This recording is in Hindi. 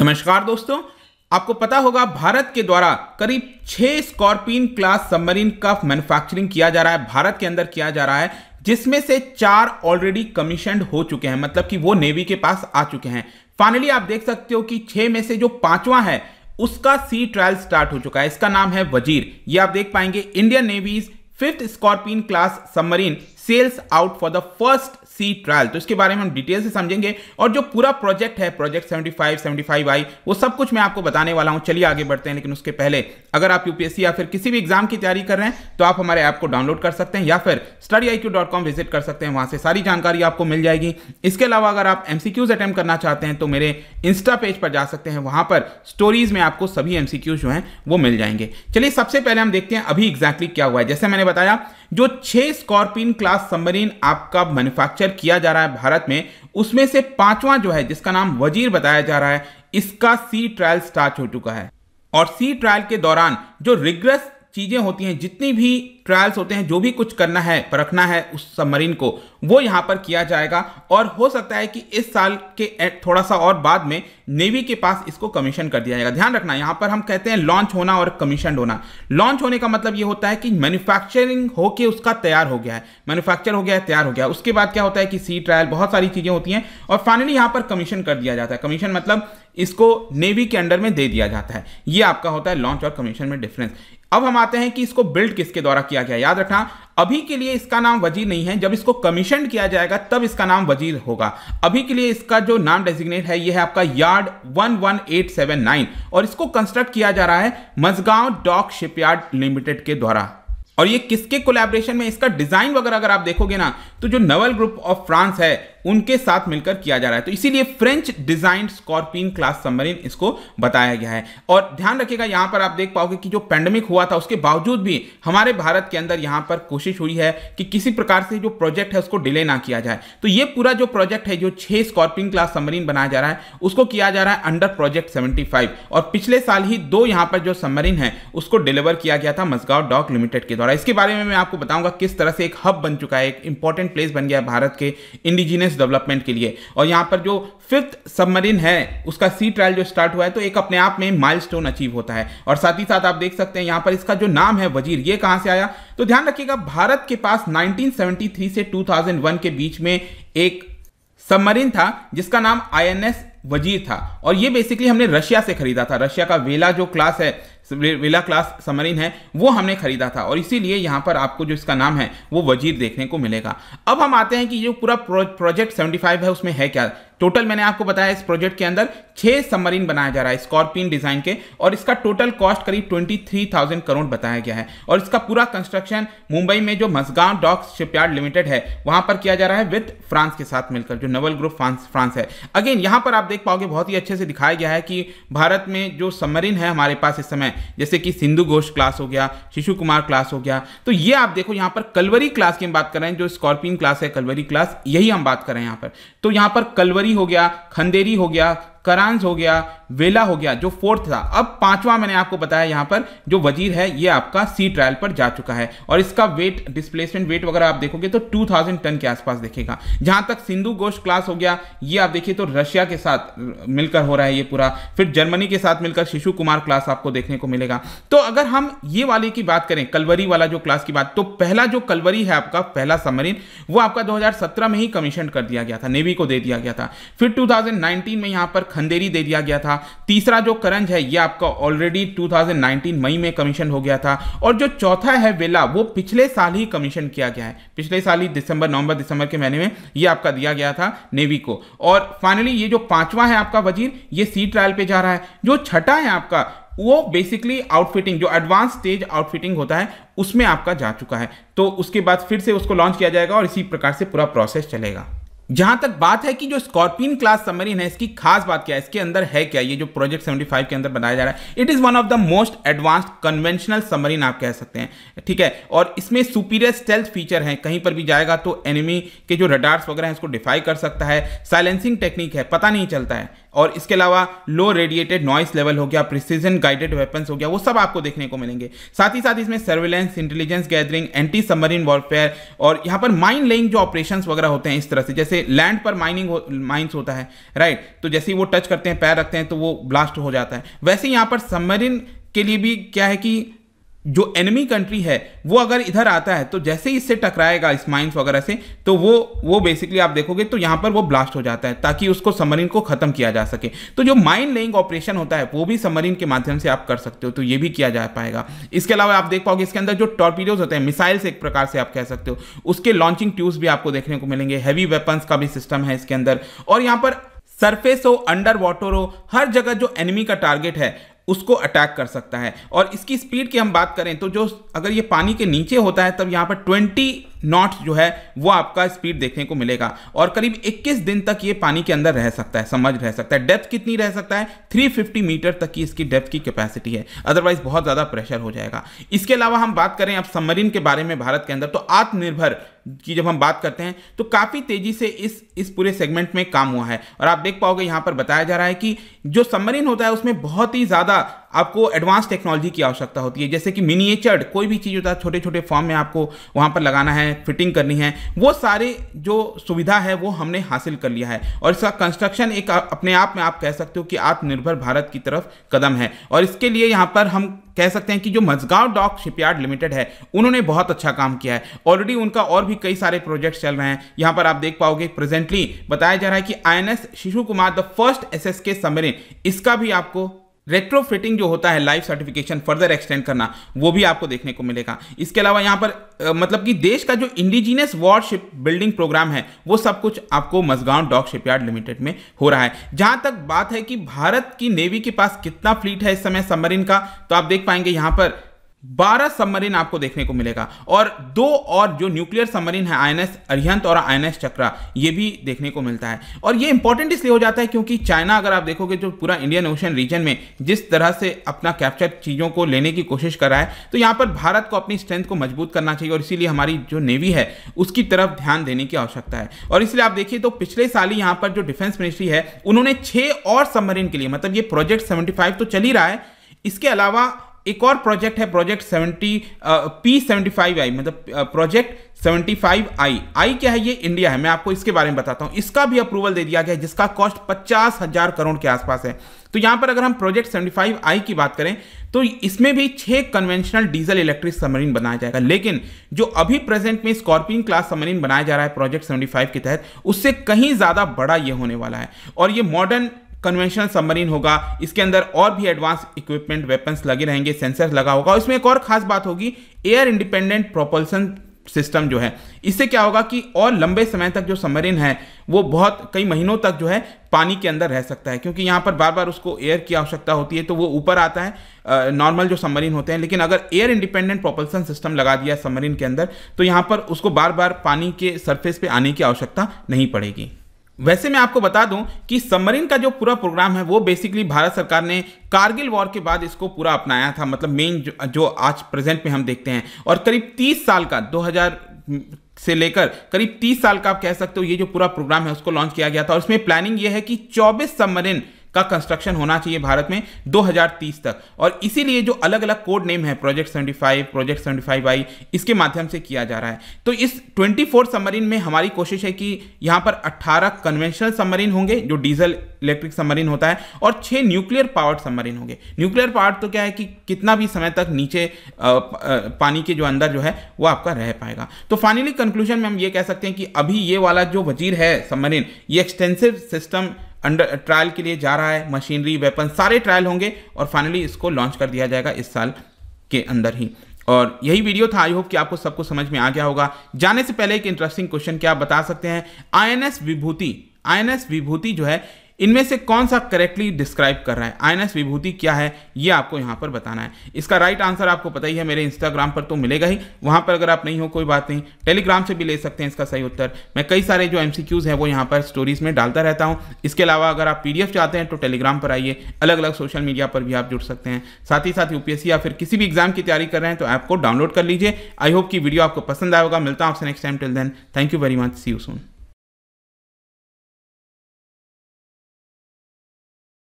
नमस्कार दोस्तों आपको पता होगा भारत के द्वारा करीब छह स्कॉर्पियन क्लास सबमरीन का मैन्युफैक्चरिंग किया जा रहा है भारत के अंदर किया जा रहा है जिसमें से चार ऑलरेडी कमीशनड हो चुके हैं मतलब कि वो नेवी के पास आ चुके हैं फाइनली आप देख सकते हो कि छह में से जो पांचवा है उसका सी ट्रायल स्टार्ट हो चुका है इसका नाम है वजीर ये आप देख पाएंगे Indian navy's fifth Scorpion class submarine sails out for the first sea trial तो इसके बारे में हम डिटेल से समझेंगे और जो पूरा प्रोजेक्ट है प्रोजेक्ट 75 75 आई वो सब कुछ मैं आपको बताने वाला हूं चलिए आगे बढ़ते हैं लेकिन उसके पहले अगर आप यूपीएससी या फिर किसी भी एग्जाम की तैयारी कर रहे हैं तो आप हमारे ऐप को डाउनलोड कर सकते हैं या फिर स्टडी आई विजिट कर सकते हैं वहां से सारी जानकारी आपको मिल जाएगी इसके अलावा अगर आप एम अटेम्प्ट करना चाहते हैं तो मेरे इंस्टा पेज पर जा सकते हैं वहां पर स्टोरीज में आपको सभी एम जो है वो मिल जाएंगे चलिए सबसे पहले हम देखते हैं अभी एग्जैक्टली क्या हुआ है जैसे मैंने बताया जो छह स्कॉर्पिन क्लास सबमरीन आपका मैन्युफैक्चर किया जा रहा है भारत में उसमें से पांचवा जो है जिसका नाम वजीर बताया जा रहा है इसका सी ट्रायल स्टार्ट हो चुका है और सी ट्रायल के दौरान जो रिग्रेस चीज़ें होती हैं जितनी भी ट्रायल्स होते हैं जो भी कुछ करना है परखना है उस सबमरीन को वो यहाँ पर किया जाएगा और हो सकता है कि इस साल के थोड़ा सा और बाद में नेवी के पास इसको कमीशन कर दिया जाएगा ध्यान रखना यहाँ पर हम कहते हैं लॉन्च होना और कमीशन होना लॉन्च होने का मतलब ये होता है कि मैन्युफैक्चरिंग होके उसका तैयार हो गया है मैन्युफैक्चर हो गया है तैयार हो गया उसके बाद क्या होता है कि सी ट्रायल बहुत सारी चीज़ें होती हैं और फाइनली यहाँ पर कमीशन कर दिया जाता है कमीशन मतलब इसको नेवी के अंडर में दे दिया जाता है ये आपका होता है लॉन्च और कमीशन में डिफरेंस अब हम आते हैं कि इसको बिल्ड किसके द्वारा किया किया गया याद रखना अभी के लिए इसका नाम वजीर नहीं है जब इसको कमीशन किया जाएगा तब इसका नाम वजीर होगा अभी के लिए इसका जो नाम डेजिग्नेट है यह है आपका यार्ड 11879 और इसको कंस्ट्रक्ट किया जा रहा है मजगांव डॉक शिपयार्ड लिमिटेड के द्वारा और ये किसके कोलैबोरेशन में इसका डिजाइन वगैरह अगर आप देखोगे ना तो जो नवल ग्रुप ऑफ फ्रांस है उनके साथ मिलकर किया जा रहा है तो इसीलिए French design Scorpion class submarine इसको बताया गया है और ध्यान रखिएगा यहां पर आप देख पाओगे कि जो पैंडमिक हुआ था उसके बावजूद भी हमारे भारत के अंदर यहां पर कोशिश हुई है कि किसी प्रकार से जो प्रोजेक्ट है उसको डिले ना किया जाए तो ये पूरा जो प्रोजेक्ट है जो छह स्कॉर्पियन क्लास सबमरीन बनाया जा रहा है उसको किया जा रहा है अंडर प्रोजेक्ट सेवेंटी और पिछले साल ही दो यहां पर जो सबमरीन है उसको डिलीवर किया गया था मजगांव डॉक लिमिटेड के द्वारा इसके बारे में मैं आपको बताऊंगा किस तरह से एक हब बन चुका है एक इंपॉर्टेंट प्लेस बन गया है भारत के इंडिजीनियस बिजनेस डेवलपमेंट के लिए और यहाँ पर जो फिफ्थ सबमरीन है उसका सी ट्रायल जो स्टार्ट हुआ है तो एक अपने आप में माइल अचीव होता है और साथ ही साथ आप देख सकते हैं यहाँ पर इसका जो नाम है वजीर ये कहाँ से आया तो ध्यान रखिएगा भारत के पास नाइनटीन से टू के बीच में एक सबमरीन था जिसका नाम आई वजीर था और ये बेसिकली हमने रशिया से खरीदा था रशिया का वेला जो क्लास है विला क्लास समरीन है वो हमने खरीदा था और इसीलिए यहाँ पर आपको जो इसका नाम है वो वजीर देखने को मिलेगा अब हम आते हैं कि जो पूरा प्रोजेक्ट 75 है उसमें है क्या टोटल मैंने आपको बताया इस प्रोजेक्ट के अंदर छः सबमरीन बनाया जा रहा है स्कॉर्पियन डिज़ाइन के और इसका टोटल कॉस्ट करीब 23,000 करोड़ बताया गया है और इसका पूरा कंस्ट्रक्शन मुंबई में जो मसगांव डॉक्स शिपयार्ड लिमिटेड है वहां पर किया जा रहा है विद फ्रांस के साथ मिलकर जो नवल ग्रुप फ्रांस फ्रांस है अगेन यहाँ पर आप देख पाओगे बहुत ही अच्छे से दिखाया गया है कि भारत में जो सबमरीन है हमारे पास इस समय जैसे कि सिंधु घोष क्लास हो गया शिशु कुमार क्लास हो गया तो ये आप देखो यहाँ पर कलवरी क्लास की हम बात कर रहे हैं जो स्कॉर्पियन क्लास है कलवरी क्लास यही हम बात कर रहे हैं यहाँ पर तो यहाँ पर कलवरी हो गया खंदेरी हो गया करांस हो गया वेला हो गया जो फोर्थ था अब पांचवा मैंने आपको बताया यहां पर जो वजीर है ये आपका सी ट्रायल पर जा चुका है और इसका वेट डिस्प्लेसमेंट वेट वगैरह आप देखोगे तो 2000 टन के आसपास देखेगा जहां तक सिंधु गोश्त क्लास हो गया ये आप देखिए तो रशिया के साथ मिलकर हो रहा है ये पूरा फिर जर्मनी के साथ मिलकर शिशु कुमार क्लास आपको देखने को मिलेगा तो अगर हम ये वाले की बात करें कलवरी वाला जो क्लास की बात तो पहला जो कलवरी है आपका पहला सबमरीन वो आपका दो में ही कमीशन कर दिया गया था नेवी को दे दिया गया था फिर टू में यहां पर खंदेरी दे दिया गया था तीसरा जो करंज है ये आपका ऑलरेडी 2019 मई में कमीशन हो गया था और जो चौथा है वेला वो पिछले साल ही कमीशन किया गया है पिछले साल ही दिसंबर नवंबर दिसंबर के महीने में ये आपका दिया गया था नेवी को और फाइनली ये जो पांचवा है आपका वजीर ये सी ट्रायल पे जा रहा है जो छठा है आपका वो बेसिकली आउटफिटिंग जो एडवांस स्टेज आउटफिटिंग होता है उसमें आपका जा चुका है तो उसके बाद फिर से उसको लॉन्च किया जाएगा और इसी प्रकार से पूरा प्रोसेस चलेगा जहां तक बात है कि जो स्कॉर्पियन क्लास सबमरीन है इसकी खास बात क्या है इसके अंदर है क्या ये जो प्रोजेक्ट 75 के अंदर बनाया जा रहा है it is one of the most advanced conventional submarine आप कह सकते हैं ठीक है और इसमें सुपीरियर स्टेल्थ फीचर है कहीं पर भी जाएगा तो एनिमी के जो रडार्स वगैरह हैं उसको डिफाई कर सकता है साइलेंसिंग टेक्निक है पता नहीं चलता है और इसके अलावा लो रेडिएटेड नॉइस लेवल हो गया प्रिसीजन गाइडेड वेपन्स हो गया वो सब आपको देखने को मिलेंगे साथ ही साथ इसमें surveillance intelligence gathering anti submarine warfare और यहाँ पर माइन लेइंग जो ऑपरेशन वगैरह होते हैं इस तरह से जैसे लैंड पर माइनिंग हो, माइंस होता है राइट तो जैसे ही वो टच करते हैं पैर रखते हैं तो वो ब्लास्ट हो जाता है वैसे यहाँ पर सबमरीन के लिए भी क्या है कि जो एनिमी कंट्री है वो अगर इधर आता है तो जैसे ही इससे टकराएगा इस माइंस वगैरह से तो वो वो बेसिकली आप देखोगे तो यहाँ पर वो ब्लास्ट हो जाता है ताकि उसको सबमरीन को खत्म किया जा सके तो जो माइन लेइंग ऑपरेशन होता है वो भी सबमरीन के माध्यम से आप कर सकते हो तो ये भी किया जा पाएगा इसके अलावा आप देख पाओगे इसके अंदर जो टॉर्पीडोज होते हैं मिसाइल्स एक प्रकार से आप कह सकते हो उसके लॉन्चिंग ट्यूब्स भी आपको देखने को मिलेंगे हैवी वेपन्स का भी सिस्टम है इसके अंदर और यहाँ पर सरफेस हो अंडर वाटर हो हर जगह जो एनिमी का टारगेट है उसको अटैक कर सकता है और इसकी स्पीड की हम बात करें तो जो अगर ये पानी के नीचे होता है तब यहाँ पर ट्वेंटी नॉट जो है वो आपका स्पीड देखने को मिलेगा और करीब 21 दिन तक ये पानी के अंदर रह सकता है समझ रह सकता है डेप्थ कितनी रह सकता है 350 मीटर तक की इसकी डेप्थ की कैपेसिटी है अदरवाइज बहुत ज़्यादा प्रेशर हो जाएगा इसके अलावा हम बात करें अब सबमरीन के बारे में भारत के अंदर तो आत्मनिर्भर की जब हम बात करते हैं तो काफ़ी तेज़ी से इस इस पूरे सेगमेंट में काम हुआ है और आप देख पाओगे यहाँ पर बताया जा रहा है कि जो सबमरीन होता है उसमें बहुत ही ज़्यादा आपको एडवांस टेक्नोलॉजी की आवश्यकता होती है जैसे कि मिनिएचर्ड कोई भी चीज़ होता है छोटे छोटे फॉर्म में आपको वहाँ पर लगाना है फिटिंग करनी है वो सारे जो सुविधा है वो हमने हासिल कर लिया है और इसका कंस्ट्रक्शन एक अपने आप में आप कह सकते हो कि आत्मनिर्भर भारत की तरफ कदम है और इसके लिए यहाँ पर हम कह सकते हैं कि जो मजगांव डॉक शिपयार्ड लिमिटेड है उन्होंने बहुत अच्छा काम किया है ऑलरेडी उनका और भी कई सारे प्रोजेक्ट्स चल रहे हैं यहाँ पर आप देख पाओगे प्रेजेंटली बताया जा रहा है कि INS Shishu Kumar the first SSK submarine इसका भी आपको रेट्रोफिटिंग जो होता है लाइफ सर्टिफिकेशन फर्दर एक्सटेंड करना वो भी आपको देखने को मिलेगा इसके अलावा यहाँ पर मतलब कि देश का जो इंडिजीनियस वॉरशिप बिल्डिंग प्रोग्राम है वो सब कुछ आपको मजगांव डॉक शिपयार्ड लिमिटेड में हो रहा है जहाँ तक बात है कि भारत की नेवी के पास कितना फ्लीट है इस समय सबमरीन का तो आप देख पाएंगे यहाँ पर बारह सबमरीन आपको देखने को मिलेगा और दो और जो न्यूक्लियर सबमरीन है आई अरिहंत और आई चक्रा ये भी देखने को मिलता है और ये इंपॉर्टेंट इसलिए हो जाता है क्योंकि चाइना अगर आप देखोगे जो तो पूरा इंडियन ओशन रीजन में जिस तरह से अपना कैप्चर चीज़ों को लेने की कोशिश कर रहा है तो यहां पर भारत को अपनी स्ट्रेंथ को मजबूत करना चाहिए और इसीलिए हमारी जो नेवी है उसकी तरफ ध्यान देने की आवश्यकता है और इसलिए आप देखिए तो पिछले साल ही यहां पर जो डिफेंस मिनिस्ट्री है उन्होंने छह और सबमरीन के लिए मतलब ये प्रोजेक्ट सेवेंटी तो चल ही रहा है इसके अलावा एक और प्रोजेक्ट है project seventy P seventy five I मतलब project seventy five I I क्या है ये इंडिया है मैं आपको इसके बारे में बताता हूँ इसका भी अप्रूवल दे दिया गया है जिसका कॉस्ट पचास हजार करोड़ के आसपास है तो यहाँ पर अगर हम प्रोजेक्ट सेवेंटी फाइव आई की बात करें तो इसमें भी छः कन्वेंशनल डीजल इलेक्ट्रिक सबमरीन बनाया जाएगा लेकिन जो अभी प्रेजेंट में स्कॉर्पियन क्लास सबमरीन बनाया जा रहा है प्रोजेक्ट सेवेंटी के तहत उससे कहीं ज़्यादा बड़ा ये होने वाला है और ये मॉडर्न कन्वेंशनल सबमरीन होगा इसके अंदर और भी एडवांस इक्विपमेंट वेपन्स लगे रहेंगे सेंसर लगा होगा इसमें एक और खास बात होगी एयर इंडिपेंडेंट प्रोपल्सन सिस्टम जो है इससे क्या होगा कि और लंबे समय तक जो सबमरीन है वो बहुत कई महीनों तक जो है पानी के अंदर रह सकता है क्योंकि यहाँ पर बार बार उसको एयर की आवश्यकता होती है तो वो ऊपर आता है नॉर्मल जो सबमरीन होते हैं लेकिन अगर एयर इंडिपेंडेंट प्रोपल्सन सिस्टम लगा दिया सबमरीन के अंदर तो यहाँ पर उसको बार बार पानी के सरफेस पर आने की आवश्यकता नहीं पड़ेगी वैसे मैं आपको बता दूं कि सबमरीन का जो पूरा प्रोग्राम है वो बेसिकली भारत सरकार ने कारगिल वॉर के बाद इसको पूरा अपनाया था मतलब मेन जो, जो आज प्रेजेंट में हम देखते हैं और करीब 30 साल का 2000 से लेकर करीब 30 साल का आप कह सकते हो ये जो पूरा प्रोग्राम है उसको लॉन्च किया गया था और इसमें प्लानिंग ये है कि 24 सबमरीन का कंस्ट्रक्शन होना चाहिए भारत में 2030 तक और इसीलिए जो अलग अलग कोड नेम है प्रोजेक्ट 75 प्रोजेक्ट 75 आई इसके माध्यम से किया जा रहा है तो इस 24 सबमरीन में हमारी कोशिश है कि यहाँ पर 18 कन्वेंशनल सबमरीन होंगे जो डीजल इलेक्ट्रिक सबमरीन होता है और छः न्यूक्लियर पावर्ड सबमरीन होंगे न्यूक्लियर पावर्ड तो क्या है कि कितना भी समय तक नीचे पानी के जो अंदर जो है वो आपका रह पाएगा तो फाइनली कंक्लूजन में हम ये कह सकते हैं कि अभी ये वाला जो वजीर है सबमरीन ये एक्सटेंसिव सिस्टम अंडर ट्रायल के लिए जा रहा है मशीनरी वेपन सारे ट्रायल होंगे और फाइनली इसको लॉन्च कर दिया जाएगा इस साल के अंदर ही और यही वीडियो था आई होप कि आपको सबको समझ में आ गया होगा जाने से पहले एक इंटरेस्टिंग क्वेश्चन क्या आप बता सकते हैं आईएनएस विभूति आईएनएस विभूति जो है इनमें से कौन सा करेक्टली डिस्क्राइब कर रहा है आयनस विभूति क्या है ये आपको यहाँ पर बताना है इसका राइट आंसर आपको पता ही है मेरे इंस्टाग्राम पर तो मिलेगा ही वहाँ पर अगर आप नहीं हो कोई बात नहीं टेलीग्राम से भी ले सकते हैं इसका सही उत्तर मैं कई सारे जो एम हैं वो यहाँ पर स्टोरीज में डालता रहता हूँ इसके अलावा अगर आप पी चाहते हैं तो टेलीग्राम पर आइए अलग अलग सोशल मीडिया पर भी आप जुड़ सकते हैं साथ ही साथ यूपीएससी या फिर किसी भी एग्जाम की तैयारी कर रहे हैं तो ऐप को डाउनलोड कर लीजिए आई होप कि वीडियो आपको पसंद आएगा मिलता हूँ आपसे next time till then thank you very much see you soon